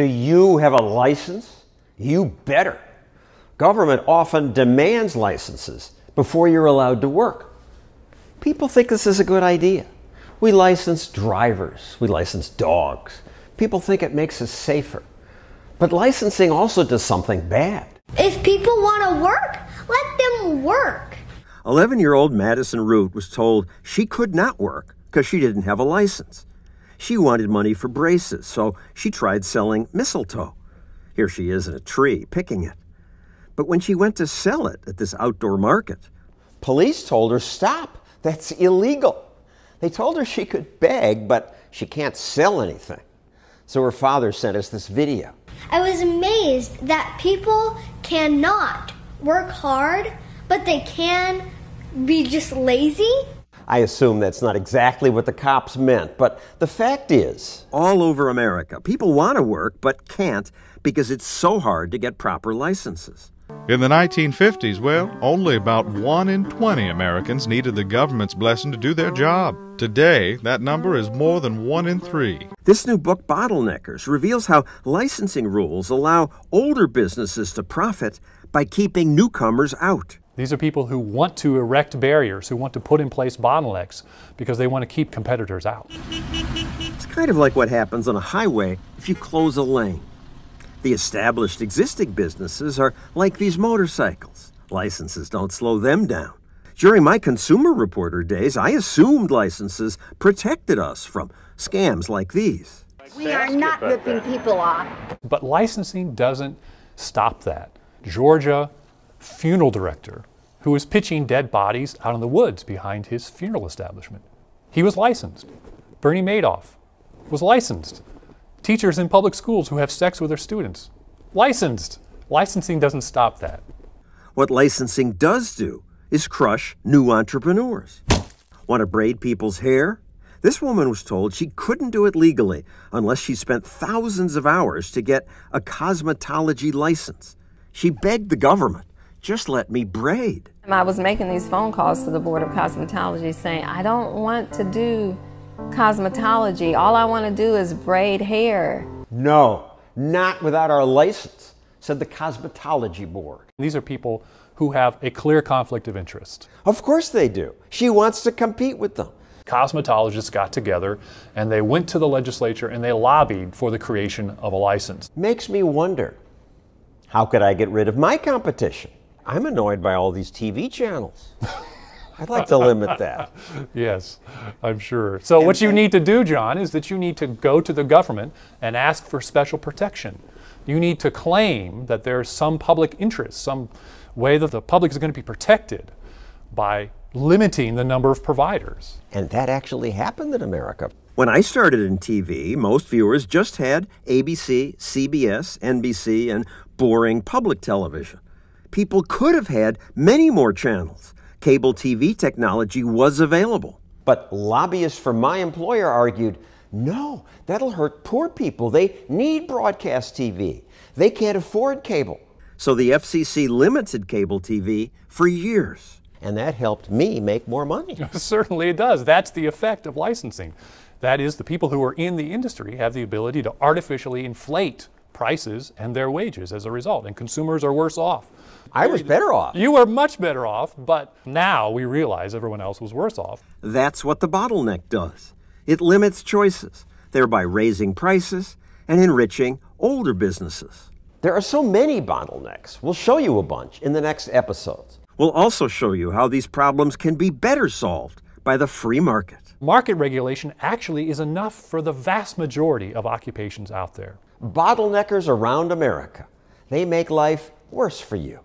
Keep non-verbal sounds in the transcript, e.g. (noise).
Do you have a license? You better. Government often demands licenses before you're allowed to work. People think this is a good idea. We license drivers, we license dogs. People think it makes us safer. But licensing also does something bad. If people want to work, let them work. 11 year old Madison Root was told she could not work because she didn't have a license. She wanted money for braces, so she tried selling mistletoe. Here she is in a tree, picking it. But when she went to sell it at this outdoor market, police told her, Stop, that's illegal. They told her she could beg, but she can't sell anything. So her father sent us this video. I was amazed that people cannot work hard, but they can be just lazy I assume that's not exactly what the cops meant, but the fact is. All over America, people want to work but can't because it's so hard to get proper licenses. In the 1950s, well, only about 1 in 20 Americans needed the government's blessing to do their job. Today, that number is more than 1 in 3. This new book, Bottleneckers, reveals how licensing rules allow older businesses to profit by keeping newcomers out. These are people who want to erect barriers, who want to put in place bottlenecks because they want to keep competitors out. It's kind of like what happens on a highway if you close a lane. The established existing businesses are like these motorcycles. Licenses don't slow them down. During my consumer reporter days, I assumed licenses protected us from scams like these. We are not ripping people off. But licensing doesn't stop that. Georgia, funeral director who was pitching dead bodies out in the woods behind his funeral establishment. He was licensed. Bernie Madoff was licensed. Teachers in public schools who have sex with their students, licensed. Licensing doesn't stop that. What licensing does do is crush new entrepreneurs. Want to braid people's hair? This woman was told she couldn't do it legally unless she spent thousands of hours to get a cosmetology license. She begged the government just let me braid. I was making these phone calls to the Board of Cosmetology saying, I don't want to do cosmetology. All I want to do is braid hair. No, not without our license, said the Cosmetology Board. These are people who have a clear conflict of interest. Of course they do. She wants to compete with them. Cosmetologists got together and they went to the legislature and they lobbied for the creation of a license. Makes me wonder how could I get rid of my competition? I'm annoyed by all these TV channels. (laughs) I'd like to limit that. (laughs) yes, I'm sure. So, and, what you need to do, John, is that you need to go to the government and ask for special protection. You need to claim that there's some public interest, some way that the public is going to be protected by limiting the number of providers. And that actually happened in America. When I started in TV, most viewers just had ABC, CBS, NBC, and boring public television people could have had many more channels. Cable TV technology was available. But lobbyists for my employer argued no, that'll hurt poor people. They need broadcast TV, they can't afford cable. So the FCC limited cable TV for years. And that helped me make more money. (laughs) Certainly it does. That's the effect of licensing. That is, the people who are in the industry have the ability to artificially inflate prices and their wages as a result, and consumers are worse off. I was better off. You were much better off, but now we realize everyone else was worse off. That's what the bottleneck does it limits choices, thereby raising prices and enriching older businesses. There are so many bottlenecks. We'll show you a bunch in the next episodes. We'll also show you how these problems can be better solved by the free market. Market regulation actually is enough for the vast majority of occupations out there bottleneckers around America. They make life worse for you.